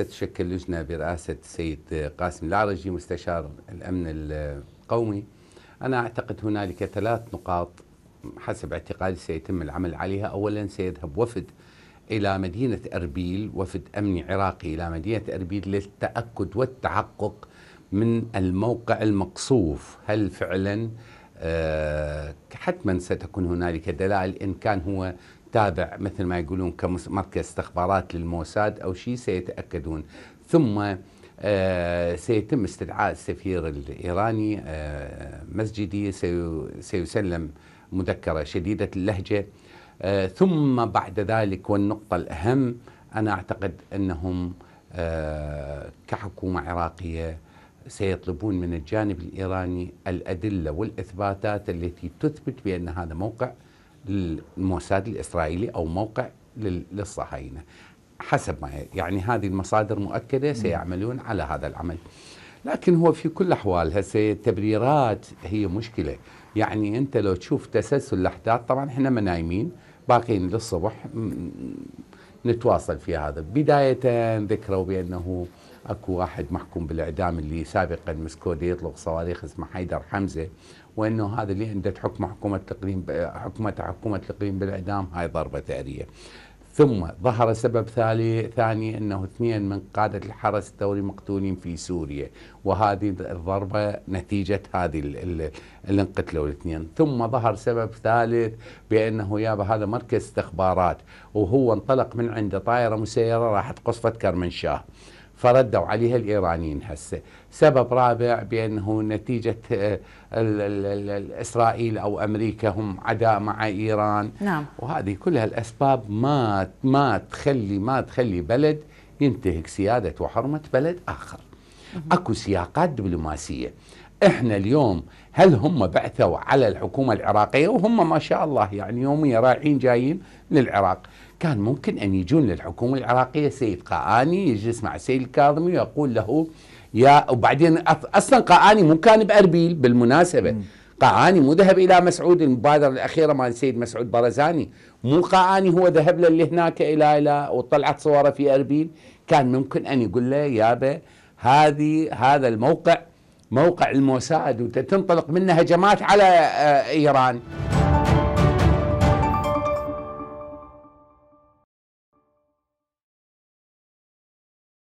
رئاسة لجنة برئاسة السيد قاسم العرجي مستشار الأمن القومي أنا أعتقد هنالك ثلاث نقاط حسب اعتقادي سيتم العمل عليها أولا سيذهب وفد إلى مدينة أربيل وفد أمني عراقي إلى مدينة أربيل للتأكد والتحقق من الموقع المقصوف هل فعلا آه، حتما ستكون هنالك دلائل إن كان هو تابع مثل ما يقولون كمركز استخبارات للموساد او شيء سيتاكدون ثم آه، سيتم استدعاء السفير الايراني آه، مسجدي سيسلم مذكره شديده اللهجه آه، ثم بعد ذلك والنقطه الاهم انا اعتقد انهم كحكومه عراقيه سيطلبون من الجانب الايراني الادله والاثباتات التي تثبت بان هذا موقع للموساد الاسرائيلي او موقع للصهاينه حسب ما يعني هذه المصادر مؤكده سيعملون على هذا العمل. لكن هو في كل الاحوال هسه التبريرات هي مشكله، يعني انت لو تشوف تسلسل الاحداث طبعا احنا ما نايمين باقيين للصبح نتواصل في هذا، بدايه ذكروا بانه اكو واحد محكوم بالاعدام اللي سابقا مسكودي يطلق صواريخ اسمه حيدر حمزه وانه هذا اللي عنده حكم حكومه الاقليم حكومه حكومه الاقليم بالاعدام هاي ضربه ثاريه ثم ظهر سبب ثاني ثاني انه اثنين من قاده الحرس الثوري مقتولين في سوريا وهذه الضربه نتيجه هذه اللي انقتلوا الاثنين ثم ظهر سبب ثالث بانه يابا هذا مركز استخبارات وهو انطلق من عنده طائره مسيره راحت قصفت كرمنشاه فردوا عليها الايرانيين هسه سبب رابع بانه نتيجه آه، اسرائيل او امريكا هم عداء مع ايران نعم. وهذه كلها الاسباب ما ما تخلي ما تخلي بلد ينتهك سياده وحرمه بلد اخر اكو سياقات دبلوماسيه احنا اليوم هل هم بعثوا على الحكومه العراقيه وهم ما شاء الله يعني يوميا رايحين جايين للعراق كان ممكن ان يجون للحكومه العراقيه سيد قاني يجلس مع سيد الكاظمي ويقول له يا وبعدين اصلا قاني مو كان باربيل بالمناسبه قاني مو ذهب الى مسعود المبادره الاخيره مال السيد مسعود برزاني مو قاني هو ذهب له هناك الى الى وطلعت صوره في اربيل كان ممكن ان يقول له يابا هذه هذا الموقع موقع الموساد وتنطلق منه هجمات على آه، إيران